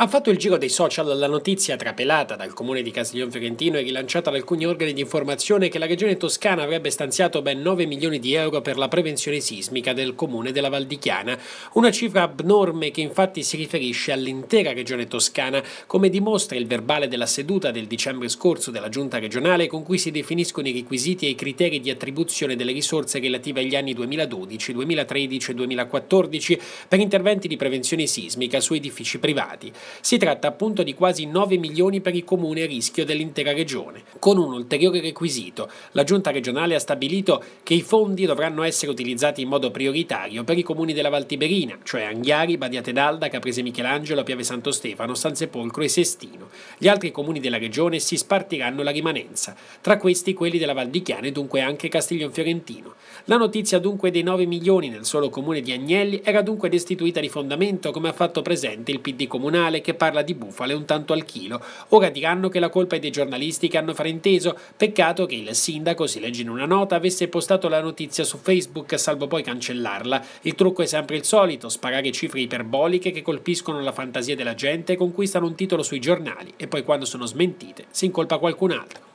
Ha fatto il giro dei social la notizia trapelata dal comune di Castiglione Fiorentino e rilanciata da alcuni organi di informazione che la regione toscana avrebbe stanziato ben 9 milioni di euro per la prevenzione sismica del comune della Valdichiana, una cifra abnorme che infatti si riferisce all'intera regione toscana, come dimostra il verbale della seduta del dicembre scorso della giunta regionale con cui si definiscono i requisiti e i criteri di attribuzione delle risorse relative agli anni 2012, 2013 e 2014 per interventi di prevenzione sismica su edifici privati. Si tratta appunto di quasi 9 milioni per il comune rischio dell'intera regione. Con un ulteriore requisito, la giunta regionale ha stabilito che i fondi dovranno essere utilizzati in modo prioritario per i comuni della Val Tiberina, cioè Anghiari, Badiate d'Alda, Caprese Michelangelo, Piave Santo Stefano, San Sepolcro e Sestino. Gli altri comuni della regione si spartiranno la rimanenza, tra questi quelli della Val di Chiane e dunque anche Castiglion Fiorentino. La notizia dunque dei 9 milioni nel solo comune di Agnelli era dunque destituita di fondamento come ha fatto presente il PD comunale editoriale che parla di bufale un tanto al chilo. Ora diranno che la colpa è dei giornalisti che hanno frainteso. Peccato che il sindaco, si legge in una nota, avesse postato la notizia su Facebook salvo poi cancellarla. Il trucco è sempre il solito, sparare cifre iperboliche che colpiscono la fantasia della gente conquistano un titolo sui giornali e poi quando sono smentite si incolpa qualcun altro.